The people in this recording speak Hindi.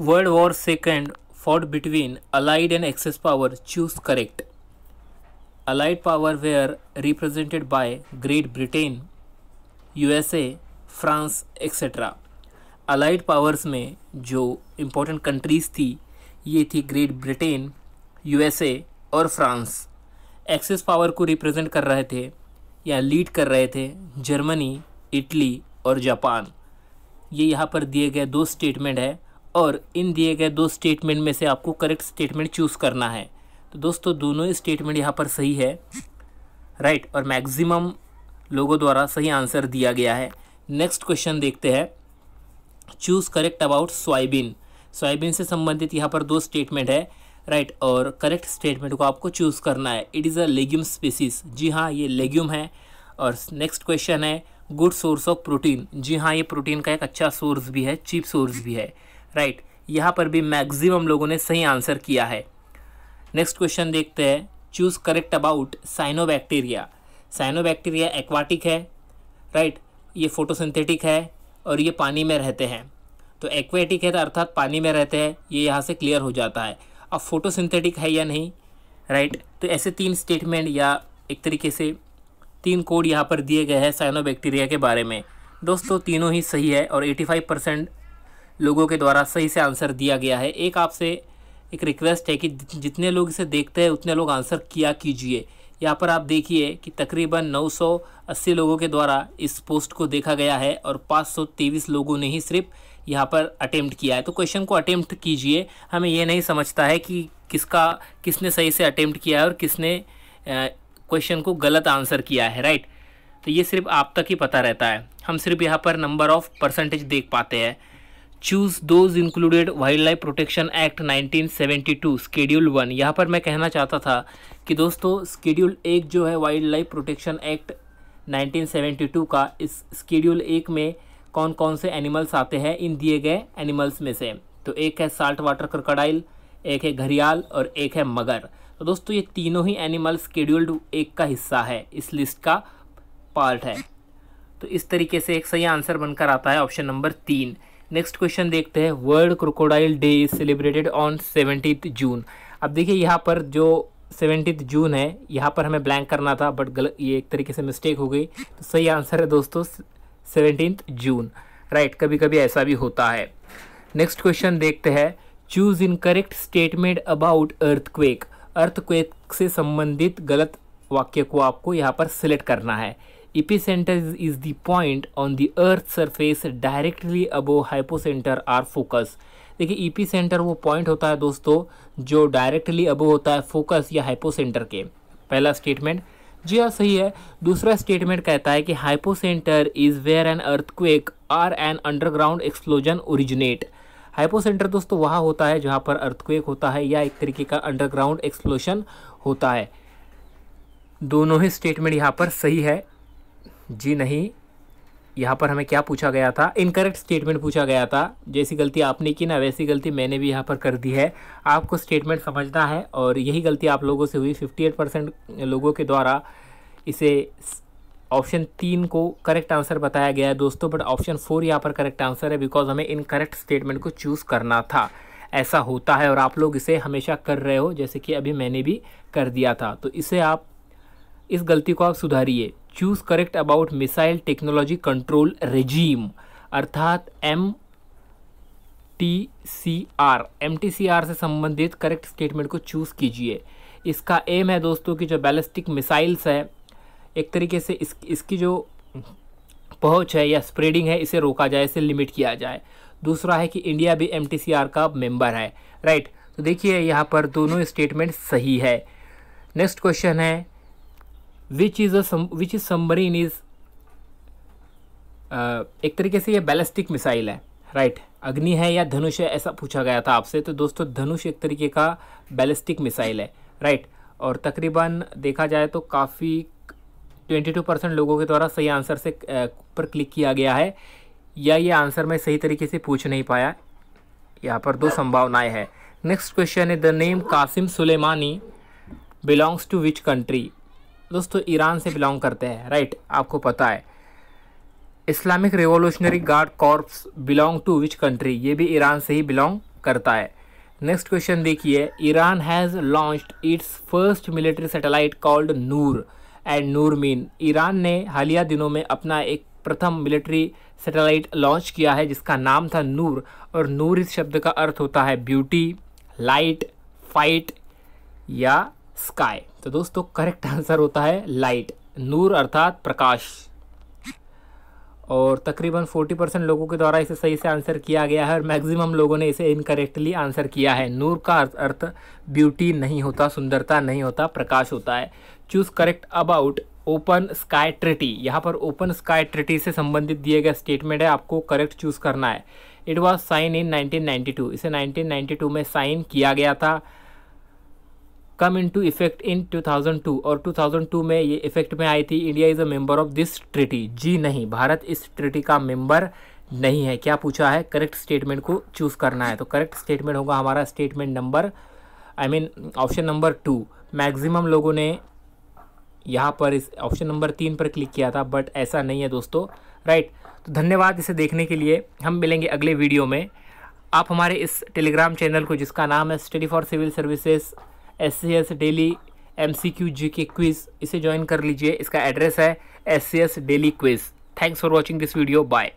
world war second fought between allied and axis power choose correct allied power were represented by Great Britain USA France etcetera allied powers में जो इम्पोर्टेंट कंट्रीज़ थी ये थी ग्रेट ब्रिटेन यूएसए और फ्रांस एक्सेस पावर को रिप्रेजेंट कर रहे थे या लीड कर रहे थे जर्मनी इटली और जापान ये यहाँ पर दिए गए दो स्टेटमेंट है और इन दिए गए दो स्टेटमेंट में से आपको करेक्ट स्टेटमेंट चूज़ करना है तो दोस्तों दोनों स्टेटमेंट यहाँ पर सही है राइट और मैक्सिमम लोगों द्वारा सही आंसर दिया गया है नेक्स्ट क्वेश्चन देखते हैं choose correct about soybean soybean से संबंधित यहाँ पर दो स्टेटमेंट है राइट right, और करेक्ट स्टेटमेंट को आपको चूज़ करना है it is a legume species जी हाँ ये लेग्यूम है और नेक्स्ट क्वेश्चन है गुड सोर्स ऑफ प्रोटीन जी हाँ ये प्रोटीन का एक अच्छा सोर्स भी है चीप सोर्स भी है राइट यहाँ पर भी मैक्सिमम लोगों ने सही आंसर किया है नेक्स्ट क्वेश्चन देखते हैं choose correct about cyanobacteria cyanobacteria aquatic है राइट ये फोटोसिंथेटिक है और ये पानी में रहते हैं तो एक्वेटिक है तो अर्थात पानी में रहते हैं ये यहाँ से क्लियर हो जाता है अब फोटोसिंथेटिक है या नहीं राइट तो ऐसे तीन स्टेटमेंट या एक तरीके से तीन कोड यहाँ पर दिए गए हैं साइनोबैक्टीरिया के बारे में दोस्तों तीनों ही सही है और 85 परसेंट लोगों के द्वारा सही से आंसर दिया गया है एक आपसे एक रिक्वेस्ट है कि जितने लोग इसे देखते हैं उतने लोग आंसर किया कीजिए यहाँ पर आप देखिए कि तकरीबन 980 लोगों के द्वारा इस पोस्ट को देखा गया है और पाँच लोगों ने ही सिर्फ यहाँ पर अटेम्प्ट किया है तो क्वेश्चन को अटेम्प्ट कीजिए हमें यह नहीं समझता है कि किसका किसने सही से अटेम्प्ट किया है और किसने क्वेश्चन को गलत आंसर किया है राइट तो ये सिर्फ आप तक ही पता रहता है हम सिर्फ यहाँ पर नंबर ऑफ़ परसेंटेज देख पाते हैं choose those included wildlife protection act 1972 schedule one यहाँ पर मैं कहना चाहता था कि दोस्तों स्केड्यूल एक जो है वाइल्ड लाइफ प्रोटेक्शन एक्ट 1972 का इस स्केड्यूल एक में कौन कौन से एनिमल्स आते हैं इन दिए गए एनिमल्स में से तो एक है साल्ट वाटर क्रोकोडाइल एक है घरियाल और एक है मगर तो दोस्तों ये तीनों ही एनिमल्स स्केड्यूल्ड एक का हिस्सा है इस लिस्ट का पार्ट है तो इस तरीके से एक सही आंसर बनकर आता है ऑप्शन नंबर तीन नेक्स्ट क्वेश्चन देखते हैं world crocodile day is celebrated on seventeenth June अब देखिए यहाँ पर जो सेवेंटीथ जून है यहाँ पर हमें ब्लैंक करना था बट गलत ये एक तरीके से मिस्टेक हो गई तो सही आंसर है दोस्तों सेवेंटीथ जून राइट कभी कभी ऐसा भी होता है नेक्स्ट क्वेश्चन देखते हैं choose incorrect statement about earthquake earthquake से संबंधित गलत वाक्य को आपको यहाँ पर सिलेक्ट करना है epicenter is the point on the earth surface directly above hypocenter or focus देखिए ई पी सेंटर वो पॉइंट होता है दोस्तों जो डायरेक्टली अबो होता है फोकस या हाइपोसेंटर के पहला स्टेटमेंट जी हाँ सही है दूसरा स्टेटमेंट कहता है कि centre is where an earthquake or an underground explosion originate hypocentre दोस्तों वहाँ होता है जहाँ पर अर्थक्वेक होता है या एक तरीके का अंडरग्राउंड एक्सप्लोशन होता है दोनों ही स्टेटमेंट यहाँ पर सही है जी नहीं यहाँ पर हमें क्या पूछा गया था इनकरेक्ट स्टेटमेंट पूछा गया था जैसी गलती आपने की ना वैसी गलती मैंने भी यहाँ पर कर दी है आपको स्टेटमेंट समझना है और यही गलती आप लोगों से हुई 58 परसेंट लोगों के द्वारा इसे ऑप्शन तीन को करेक्ट आंसर बताया गया है दोस्तों बट ऑप्शन फोर यहाँ पर करेक्ट आंसर है बिकॉज हमें इनकरेक्ट स्टेटमेंट को चूज़ करना था ऐसा होता है और आप लोग इसे हमेशा कर रहे हो जैसे कि अभी मैंने भी कर दिया था तो इसे आप इस गलती को आप सुधारिए choose correct about missile technology control regime अर्थात M T C R M T C R से संबंधित करेक्ट स्टेटमेंट को चूज़ कीजिए इसका एम है दोस्तों कि जो बैलिस्टिक मिसाइल्स है एक तरीके से इस इसकी जो पहुंच है या स्प्रेडिंग है इसे रोका जाए इसे लिमिट किया जाए दूसरा है कि इंडिया भी एम टी सी आर का मेंबर है राइट तो देखिए यहाँ पर दोनों स्टेटमेंट सही है नेक्स्ट क्वेश्चन है which is which is submarine is एक तरीके से ये बैलिस्टिक मिसाइल है राइट अग्नि है या धनुष है ऐसा पूछा गया था आपसे तो दोस्तों धनुष एक तरीके का बैलिस्टिक मिसाइल है राइट और तकरीबन देखा जाए तो काफ़ी 22 परसेंट लोगों के द्वारा सही आंसर से uh, पर क्लिक किया गया है या ये आंसर मैं सही तरीके से पूछ नहीं पाया यहाँ पर दो संभावनाएं हैं नेक्स्ट क्वेश्चन है the name Qasem Soleimani belongs to which country दोस्तों ईरान से बिलोंग करते हैं राइट आपको पता है Islamic Revolutionary Guard Corps belong to which country ये भी ईरान से ही बिलोंग करता है नेक्स्ट क्वेश्चन देखिए Iran has launched its first military satellite called Noor and Noor mean Iran ने हालिया दिनों में अपना एक प्रथम मिलिट्री सैटेलाइट लॉन्च किया है जिसका नाम था नूर और नूर इस शब्द का अर्थ होता है ब्यूटी लाइट फाइट या स्काई तो दोस्तों करेक्ट आंसर होता है लाइट नूर अर्थात प्रकाश और तकरीबन 40 परसेंट लोगों के द्वारा इसे सही से आंसर किया गया है और मैक्सिमम लोगों ने इसे इनकरेक्टली आंसर किया है नूर का अर्थ ब्यूटी नहीं होता सुंदरता नहीं होता प्रकाश होता है choose correct about open sky treaty यहाँ पर ओपन स्काई ट्रिटी से संबंधित दिए गए स्टेटमेंट है आपको करेक्ट चूज़ करना है it was sign in nineteen इसे नाइनटीन में साइन किया गया था कम इन टू इफेक्ट इन 2002 और 2002 में ये इफेक्ट में आई थी India is a member of this treaty जी नहीं भारत इस ट्रिटी का मेंबर नहीं है क्या पूछा है करेक्ट स्टेटमेंट को चूज़ करना है तो करेक्ट स्टेटमेंट होगा हमारा statement number I mean option number two maximum लोगों ने यहाँ पर इस ऑप्शन नंबर तीन पर क्लिक किया था बट ऐसा नहीं है दोस्तों राइट तो धन्यवाद इसे देखने के लिए हम मिलेंगे अगले वीडियो में आप हमारे इस टेलीग्राम चैनल को जिसका नाम है study for civil services S C S daily M C Q G K quiz इसे ज्वाइन कर लीजिए इसका एड्रेस है S C S daily quiz thanks for watching this video bye